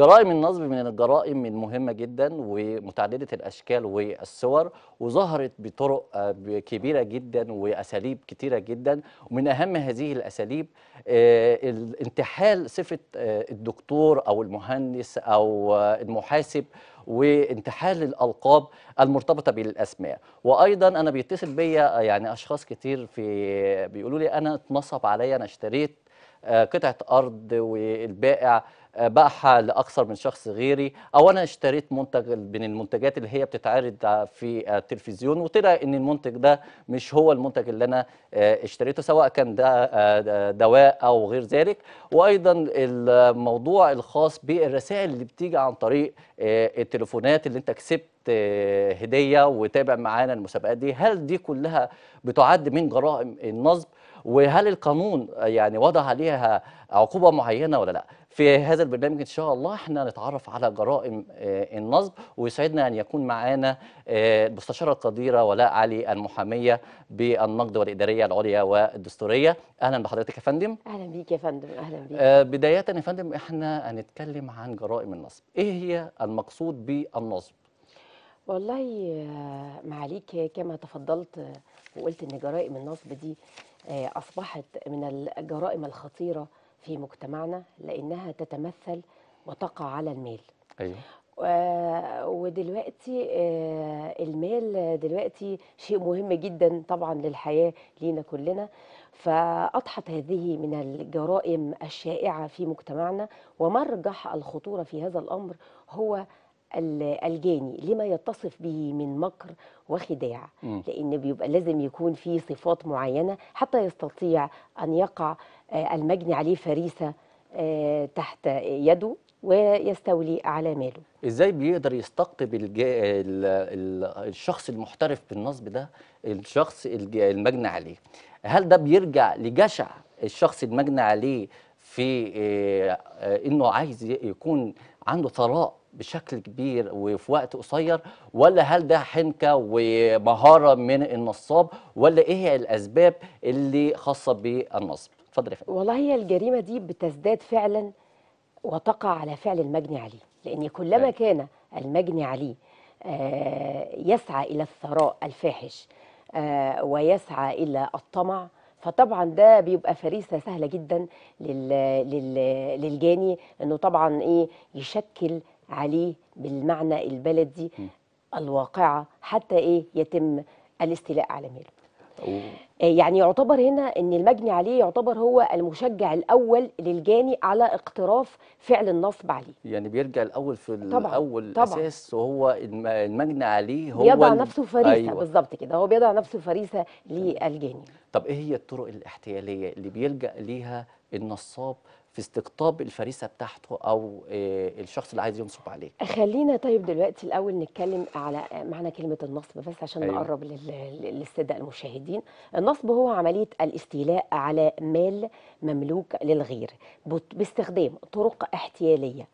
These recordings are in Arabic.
جرائم النصب من الجرائم المهمة جدا ومتعددة الأشكال والصور وظهرت بطرق آه، كبيرة جدا وأساليب كتيرة جدا ومن أهم هذه الأساليب آه، انتحال صفة آه، الدكتور أو المهندس أو المحاسب وانتحال الالقاب المرتبطه بالاسماء وايضا انا بيتصل بيا يعني اشخاص كتير في بيقولوا لي انا اتنصب عليا انا اشتريت قطعه ارض والبائع آه، باعها لاكثر من شخص غيري او انا اشتريت منتج من المنتجات اللي هي بتتعرض في آه، التلفزيون وطلع ان المنتج ده مش هو المنتج اللي انا آه، اشتريته سواء كان ده دواء او غير ذلك وايضا الموضوع الخاص بالرسائل اللي بتيجي عن طريق التليفونات اللي انت كسبت هديه وتابع معانا المسابقات دي هل دي كلها بتعد من جرائم النصب وهل القانون يعني وضع عليها عقوبه معينه ولا لا في هذا البرنامج ان شاء الله احنا نتعرف على جرائم آه، النصب ويسعدنا ان يكون معانا آه، المستشاره القديره ولاء علي المحاميه بالنقد والاداريه العليا والدستوريه اهلا بحضرتك يا فندم اهلا بيك يا فندم اهلا بيك آه، بدايه يا فندم احنا هنتكلم عن جرائم النصب ايه هي المقصود بالنصب والله معاليك كما تفضلت وقلت ان جرائم النصب دي آه، أصبحت من الجرائم الخطيرة في مجتمعنا لأنها تتمثل وتقع على المال أيوة. آه، ودلوقتي آه، المال دلوقتي شيء مهم جدا طبعا للحياة لينا كلنا فأضحت هذه من الجرائم الشائعة في مجتمعنا ومرجح الخطورة في هذا الأمر هو الجاني لما يتصف به من مكر وخداع م. لان بيبقى لازم يكون في صفات معينه حتى يستطيع ان يقع آه، المجني عليه فريسه آه، تحت يده ويستولي على ماله ازاي بيقدر يستقطب الجا... ال... ال... الشخص المحترف بالنصب ده الشخص الج... المجني عليه هل ده بيرجع لجشع الشخص المجني عليه في آه، انه عايز يكون عنده ثراء بشكل كبير وفي وقت قصير ولا هل ده حنكه ومهاره من النصاب ولا ايه هي الاسباب اللي خاصه بالنصب اتفضل يا فندم والله هي الجريمه دي بتزداد فعلا وتقع على فعل المجني عليه لان كلما أه. كان المجني عليه آه، يسعى الى الثراء الفاحش آه، ويسعى الى الطمع فطبعا ده بيبقى فريسه سهله جدا لل... لل... للجاني انه طبعا ايه يشكل عليه بالمعنى البلدي الواقعة حتى إيه يتم الاستيلاء على ماله آه، يعني يعتبر هنا ان المجني عليه يعتبر هو المشجع الاول للجاني على اقتراف فعل النصب عليه يعني بيرجع الاول في طبعا الاول طبعا اساس وهو المجني عليه أيوة. هو بيضع نفسه فريسه أيوة. بالظبط كده هو بيضع نفسه فريسه للجاني طب ايه هي الطرق الاحتياليه اللي بيلجا ليها النصاب في استقطاب الفريسه بتاعته او آه، الشخص اللي عايز ينصب عليه خلينا طيب دلوقتي الاول نتكلم على آه، معنى كلمه النصب بس عشان أيوة. نقرب للساده المشاهدين النصب هو عمليه الاستيلاء على مال مملوك للغير باستخدام طرق احتياليه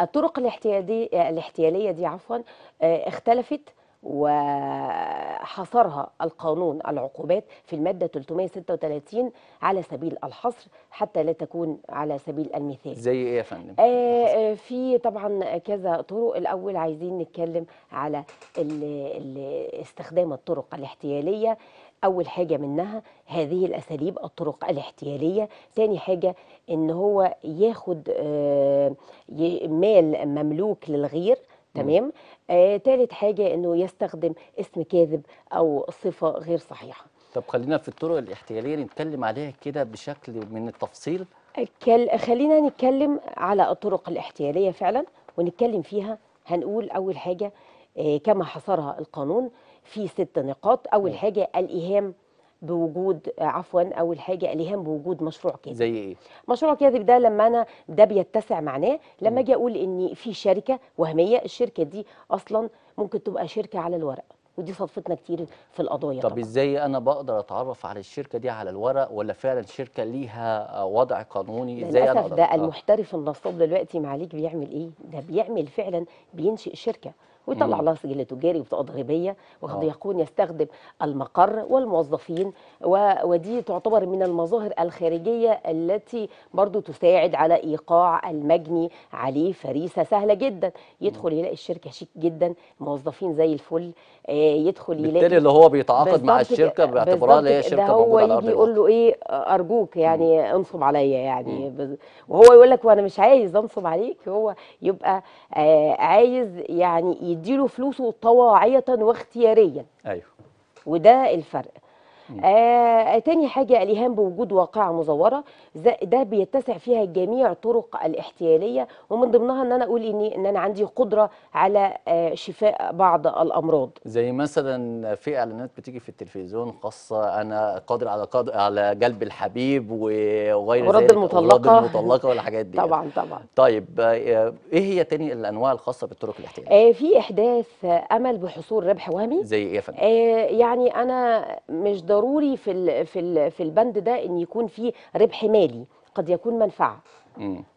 الطرق الاحتياليه الاحتياليه دي عفوا آه، اختلفت وحصرها القانون العقوبات في المادة 336 على سبيل الحصر حتى لا تكون على سبيل المثال زي ايه يا فندم؟ آه, آه، في طبعا كذا طرق الأول عايزين نتكلم على استخدام الطرق الاحتيالية أول حاجة منها هذه الأساليب الطرق الاحتيالية تاني حاجة إن هو ياخد آه، مال مملوك للغير تمام آه تالت حاجه انه يستخدم اسم كاذب او صفه غير صحيحه طب خلينا في الطرق الاحتياليه نتكلم عليها كده بشكل من التفصيل خلينا نتكلم على الطرق الاحتياليه فعلا ونتكلم فيها هنقول اول حاجه آه كما حصرها القانون في ست نقاط اول م. حاجه الايهام بوجود آه، عفوا اول حاجه الهام بوجود مشروع كذب زي ايه مشروع كذب ده لما انا ده بيتسع معناه لما اجي اقول ان في شركه وهميه الشركه دي اصلا ممكن تبقى شركه على الورق ودي صدفتنا كتير في القضايا طب طبعا. ازاي انا بقدر اتعرف على الشركه دي على الورق ولا فعلا شركه ليها آه، وضع قانوني ازاي انا ده المحترف النصاب دلوقتي معاليك بيعمل ايه ده بيعمل فعلا بينشئ شركه ويطلع لها سجل تجاري وبطاقات غيبيه وقد آه. يكون يستخدم المقر والموظفين و... ودي تعتبر من المظاهر الخارجيه التي برضو تساعد على ايقاع المجني عليه فريسه سهله جدا يدخل يلاقي الشركه شيك جدا الموظفين زي الفل آه، يدخل يلاقي بالتالي اللي هو بيتعاقد مع الشركه باعتبارها اللي هي شركه موجوده على هو يجي يقول له ايه ارجوك يعني مم. انصب عليا يعني مم. وهو يقول لك وانا مش عايز انصب عليك هو يبقى آه، عايز يعني يديله فلوسه طواعية واختياريا أيوه وده الفرق آه تاني حاجة الإيهام بوجود واقعة مزورة ده بيتسع فيها جميع طرق الاحتيالية ومن ضمنها أن أنا أقول إن, إن أنا عندي قدرة على آه شفاء بعض الأمراض زي مثلا في إعلانات بتيجي في التلفزيون خاصة أنا قادر على قادر على جلب الحبيب وغير ورد المطلقة ورد المطلقة والحاجات دي طبعا طبعا طيب آه،, آه إيه هي تاني الأنواع الخاصة بالطرق الاحتيالية؟ آه في إحداث أمل بحصول ربح وهمي زي إيه يا فندم؟ آه يعني أنا مش ضروري في في في البند ده ان يكون في ربح مالي قد يكون منفعه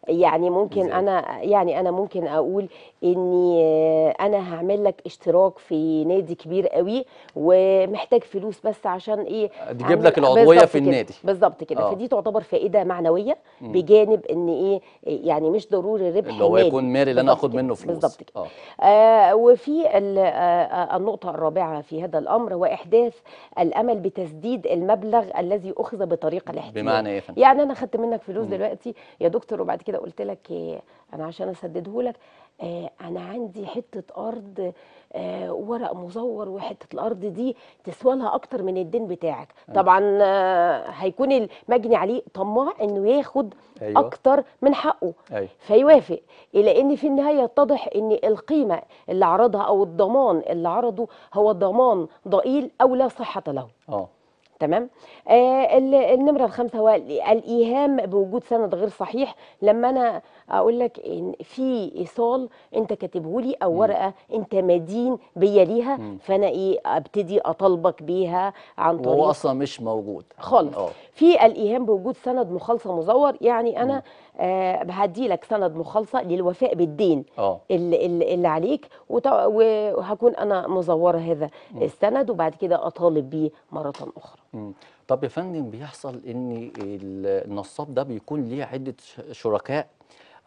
يعني ممكن انا يعني انا ممكن اقول اني آه، انا هعمل لك اشتراك في نادي كبير قوي ومحتاج فلوس بس عشان ايه تجيب لك آه، العضويه في النادي بالظبط كده آه. فدي تعتبر فائده معنويه مم. بجانب ان ايه يعني مش ضروري ربح اللي هو يكون مالي اللي انا اخد منه فلوس بالظبط كده آه. آه وفي آه، النقطه الرابعه في هذا الامر هو احداث الامل بتسديد المبلغ الذي اخذ بطريقه الاحتيال بمعنى ايه يعني انا خدت منك فلوس مم. دلوقتي يا دكتور وبعد كده كده قلت لك إيه، انا عشان اسدده لك آه، انا عندي حته ارض آه، ورق مزور وحته الارض دي تسوى لها اكتر من الدين بتاعك أيوة. طبعا آه، هيكون المجني عليه طماع انه ياخد أيوة. اكتر من حقه أيوة. فيوافق الى ان في النهايه يتضح ان القيمه اللي عرضها او الضمان اللي عرضه هو ضمان ضئيل او لا صحه له أوه. تمام آه النمره الخامسه هو الايهام بوجود سند غير صحيح لما انا اقول لك ان في ايصال انت كاتبه لي او ورقه انت مدين بيا ليها فانا ايه ابتدي اطالبك بيها عن طريق وهو اصلا مش موجود خالص أوه. في الايهام بوجود سند مخالصه مزور يعني انا آه بهدي لك سند مخالصه للوفاء بالدين آه. اللي, اللي عليك وهكون انا مزوره هذا مم. السند وبعد كده اطالب بيه مره اخرى مم. طب يا فندم بيحصل ان النصاب ده بيكون ليه عده شركاء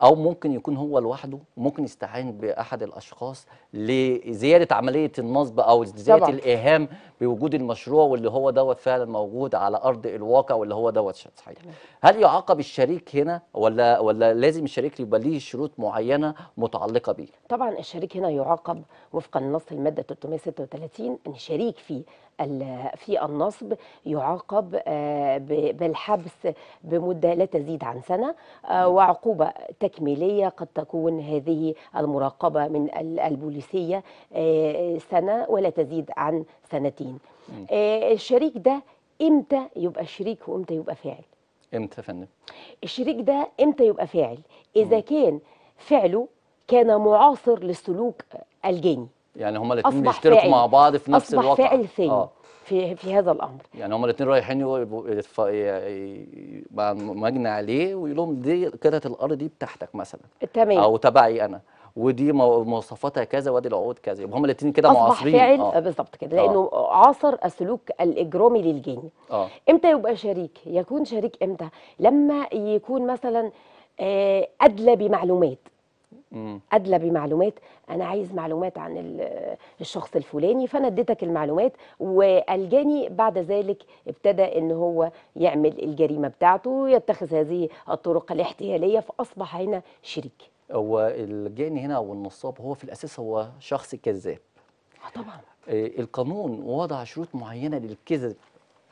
او ممكن يكون هو لوحده ممكن يستعين باحد الاشخاص لزياده عمليه النصب او زياده طبعا. الايهام بوجود المشروع واللي هو دوت فعلا موجود على ارض الواقع واللي هو دوت صحيح هل يعاقب الشريك هنا ولا ولا لازم الشريك يبقى ليه شروط معينه متعلقه بيه طبعا الشريك هنا يعاقب وفقا لنص الماده 336 ان شريك فيه في النصب يعاقب آه، بالحبس بمدة لا تزيد عن سنة آه، نعم. وعقوبة تكميلية قد تكون هذه المراقبة من البوليسية آه، سنة ولا تزيد عن سنتين نعم. الشريك ده امتى يبقى شريك وامتى يبقى فاعل امتى فندم الشريك ده امتى يبقى فاعل اذا نعم. كان فعله كان معاصر للسلوك الجاني يعني هما الاثنين بيشتركوا مع بعض في نفس أصبح الواقع فعل فين آه. في في هذا الامر يعني هما الاثنين رايحين مجني عليه ويقول لهم دي قطعه الارض دي بتاعتك مثلا تمام او تبعي انا ودي مواصفاتها كذا وادي العقود كذا يبقى هما الاثنين كده معاصرين اصبح فاعل آه. بالظبط كده لانه آه. عاصر السلوك الاجرامي للجن آه. امتى يبقى شريك يكون شريك امتى لما يكون مثلا آه، ادلى بمعلومات ادلى بمعلومات انا عايز معلومات عن الشخص الفلاني فانا اديتك المعلومات والجاني بعد ذلك ابتدى ان هو يعمل الجريمه بتاعته يتخذ هذه الطرق الاحتياليه فاصبح هنا شريك هو الجاني هنا او النصاب هو في الاساس هو شخص كذاب آه، طبعا آه، القانون وضع شروط معينه للكذب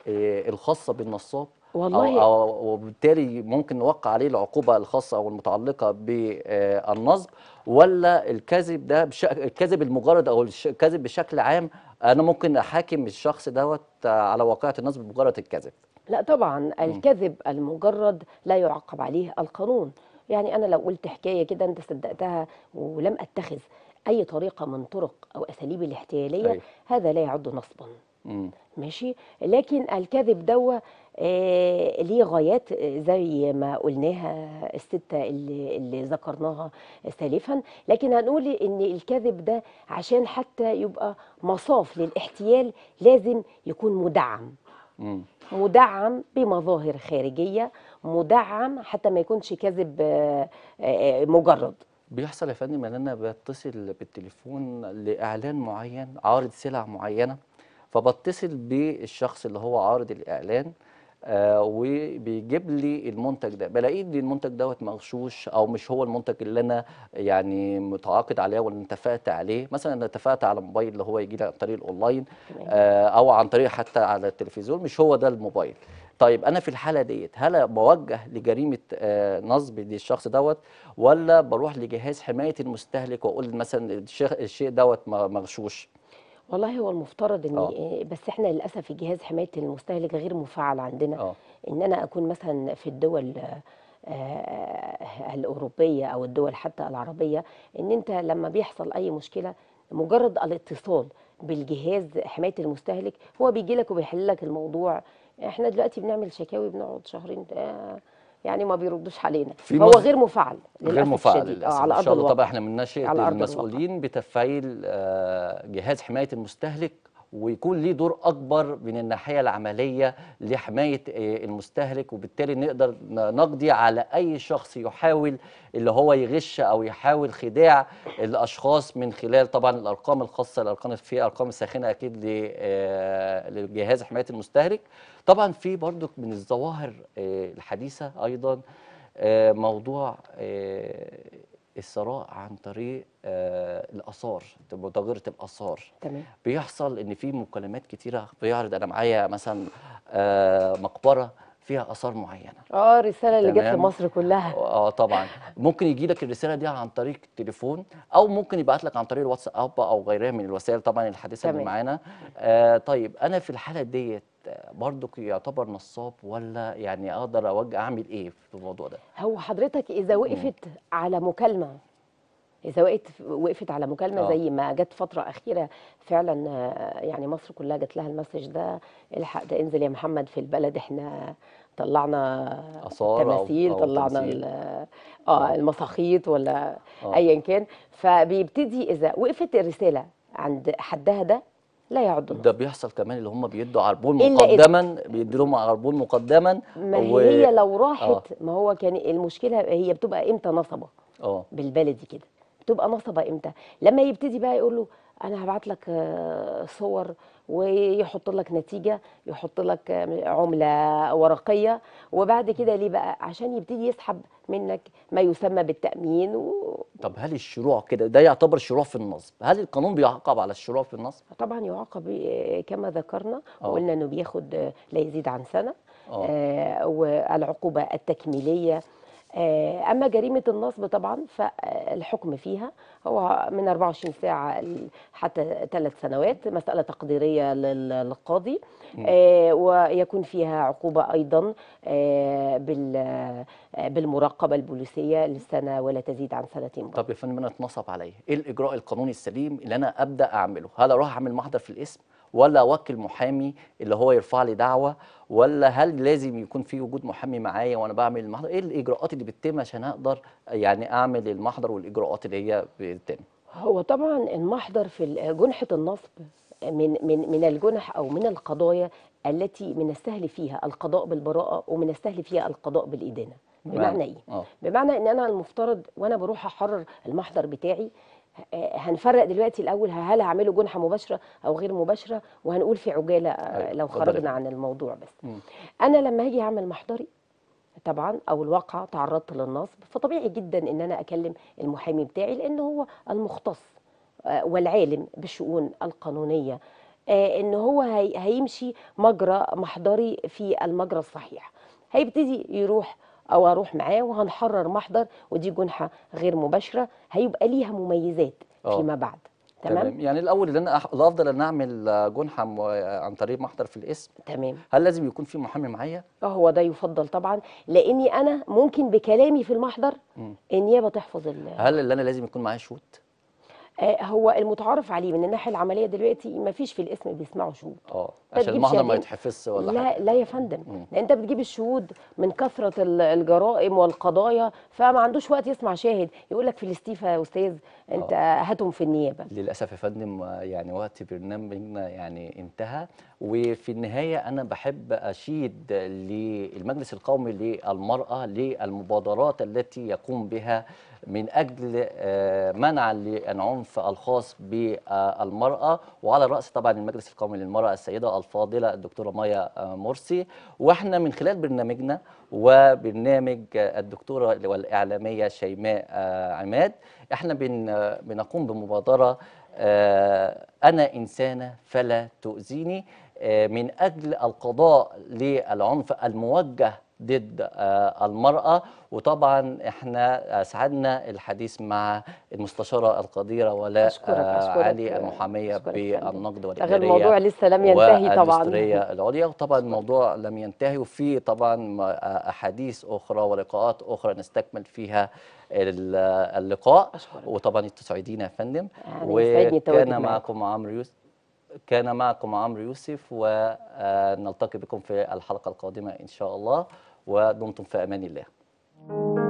آه، الخاصه بالنصاب والله أو أو وبالتالي ممكن نوقع عليه العقوبه الخاصه او المتعلقه بالنصب ولا الكذب ده بش... الكذب المجرد او الكذب بشكل عام انا ممكن احاكم الشخص دوت على واقعه النصب بمجرد الكذب لا طبعا الكذب المجرد لا يعاقب عليه القانون يعني انا لو قلت حكايه كده انت صدقتها ولم اتخذ اي طريقه من طرق او اساليب الاحتياليه أي. أيوه. هذا لا يعد نصبا مم. ماشي لكن الكذب دوت آه، ليه غايات آه، زي ما قلناها الستة اللي, اللي ذكرناها سالفا لكن هنقول ان الكذب ده عشان حتى يبقى مصاف للاحتيال لازم يكون مدعم مدعم بمظاهر خارجية مدعم حتى ما يكونش كذب آه، مجرد بيحصل يا فندم ان انا بتصل بالتليفون لاعلان معين عارض سلع معينه فبتصل بالشخص اللي هو عارض الاعلان آه، وبيجيب لي المنتج ده بلاقيه ان المنتج دوت مغشوش او مش هو المنتج اللي انا يعني متعاقد عليه ولا اتفقت عليه مثلا انا اتفقت على موبايل اللي هو يجي لي عن طريق الاونلاين آه، او عن طريق حتى على التلفزيون مش هو ده الموبايل طيب انا في الحاله ديت هل بوجه لجريمه آه، نصب للشخص دوت ولا بروح لجهاز حمايه المستهلك واقول مثلا الشيء دوت مغشوش والله هو المفترض ان آه. إيه، بس احنا للاسف جهاز حمايه المستهلك غير مفعل عندنا أوه. ان انا اكون مثلا في الدول آه، الاوروبيه او الدول حتى العربيه ان انت لما بيحصل اي مشكله مجرد الاتصال بالجهاز حمايه المستهلك هو بيجي لك وبيحل لك الموضوع احنا دلوقتي بنعمل شكاوي بنقعد شهرين آه يعني ما بيردوش علينا هو غير مفعل غير مفعل آه، على ان شاء الله طبعا احنا من ناشئه المسؤولين بتفعيل آه، جهاز حمايه المستهلك ويكون ليه دور اكبر من الناحيه العمليه لحمايه آه، المستهلك وبالتالي نقدر نقضي على اي شخص يحاول اللي هو يغش او يحاول خداع الاشخاص من خلال طبعا الارقام الخاصه الارقام في ارقام ساخنه اكيد آه، لجهاز حمايه المستهلك طبعا في برضو من الظواهر آه، الحديثه ايضا موضوع الثراء عن طريق آه الاثار متغيره الاثار تمام بيحصل ان في مكالمات كتيره بيعرض انا معايا مثلا آه مقبره فيها اثار معينه اه الرساله اللي جت لمصر كلها آه،, اه طبعا ممكن يجي لك الرساله دي عن طريق التليفون او ممكن يبعت لك عن طريق الواتساب او غيرها من الوسائل طبعا الحديثه اللي معانا آه طيب انا في الحاله ديت برضك يعتبر نصاب ولا يعني اقدر اوجه اعمل ايه في الموضوع ده هو حضرتك اذا وقفت مم. على مكالمه اذا وقفت وقفت على مكالمه آه. زي ما جت فتره اخيره فعلا آه، يعني مصر كلها جت لها المسج ده الحق ده انزل يا محمد في البلد احنا طلعنا تماثيل طلعنا آه،, اه المساخيط ولا آه. ايا كان فبيبتدي اذا وقفت الرساله عند حدها ده لا يعضنا ده بيحصل كمان اللي هم بيدوا عربون مقدما بيدوا لهم عربون مقدما ما و... هي لو راحت آه. ما هو كان المشكله هي بتبقى امتى نصبه اه بالبلدي كده بتبقى نصبه امتى لما يبتدي بقى يقول له انا هبعت لك آه، صور ويحط لك نتيجه يحط لك آه، عمله ورقيه وبعد كده ليه بقى عشان يبتدي يسحب منك ما يسمى بالتامين و... طب هل الشروع كده ده يعتبر شروع في النصب هل القانون بيعاقب على الشروع في النصب طبعا يعاقب آه، كما ذكرنا وقلنا انه بياخد لا يزيد عن سنه أوه. آه والعقوبه التكميليه آه، اما جريمه النصب طبعا فالحكم فيها هو من 24 ساعه حتى ثلاث سنوات مساله تقديريه للقاضي آه، ويكون فيها عقوبه ايضا آه، بالمراقبه البوليسيه للسنه ولا تزيد عن سنتين طب يا فندم انا اتنصب عليا ايه الاجراء القانوني السليم اللي انا ابدا اعمله هل اروح اعمل محضر في الاسم ولا اوكل محامي اللي هو يرفع لي دعوه ولا هل لازم يكون في وجود محامي معايا وانا بعمل المحضر ايه الاجراءات اللي بتتم عشان اقدر يعني اعمل المحضر والاجراءات اللي هي بتتم هو طبعا المحضر في جنحه النصب من من من الجنح او من القضايا التي من السهل فيها القضاء بالبراءه ومن السهل فيها القضاء بالادانه بمعنى ايه؟ أوه. بمعنى ان انا المفترض وانا بروح احرر المحضر بتاعي آه، آه، هنفرق دلوقتي الاول هل هعمله جنحه مباشره او غير مباشره وهنقول في عجاله آه، أيوة، لو خرجنا عن الموضوع بس انا لما هاجي اعمل محضري طبعا او الواقع تعرضت للنصب فطبيعي جدا ان انا اكلم المحامي بتاعي لان هو المختص والعالم بالشؤون القانونيه ان هو هيمشي مجرى محضري في المجرى الصحيح هيبتدي يروح او اروح معاه وهنحرر محضر ودي جنحه غير مباشره هيبقى ليها مميزات أوه. فيما بعد تمام؟, تمام يعني الاول ان انا الافضل ان اعمل جنحه عن طريق محضر في الاسم تمام هل لازم يكون في محامي معايا اه هو ده يفضل طبعا لاني انا ممكن بكلامي في المحضر النيابه تحفظ ال هل اللي انا لازم يكون معايا شوت آه، هو المتعارف عليه من الناحيه العمليه دلوقتي ما فيش في الاسم بيسمعوا شهود اه عشان المحضر ما يتحفظش ولا لا حاجة. لا يا فندم لان انت بتجيب الشهود من كثره الجرائم والقضايا فما عندوش وقت يسمع شاهد يقول لك في الاستيفاء يا استاذ انت آه. هاتهم في النيابه للاسف يا فندم يعني وقت برنامجنا يعني انتهى وفي النهايه انا بحب اشيد للمجلس القومي للمراه للمبادرات التي يقوم بها من أجل آه، منعا العنف الخاص بالمرأة وعلى رأس طبعا المجلس القومي للمرأة السيدة الفاضلة الدكتورة مايا آه، مرسي وإحنا من خلال برنامجنا وبرنامج آه، الدكتورة والإعلامية شيماء عماد إحنا بنقوم بمبادرة أنا إنسانة فلا تؤذيني من أجل القضاء للعنف الموجه ضد آه، المرأة وطبعا احنا آه، سعدنا الحديث مع المستشارة القديرة ولاء أشكرك آه، أشكرك علي المحامية أشكرك بالنقد والإدارية الموضوع لسه لم ينتهي طبعا العليا وطبعا الموضوع لم ينتهي وفي طبعا أحاديث أخرى ولقاءات أخرى نستكمل فيها اللقاء أشكرك. وطبعا التصعيدين يا فندم وكان معكم عمرو يوسف كان معكم عمرو يوسف ونلتقي بكم في الحلقة القادمة إن شاء الله ودمتم في امان الله.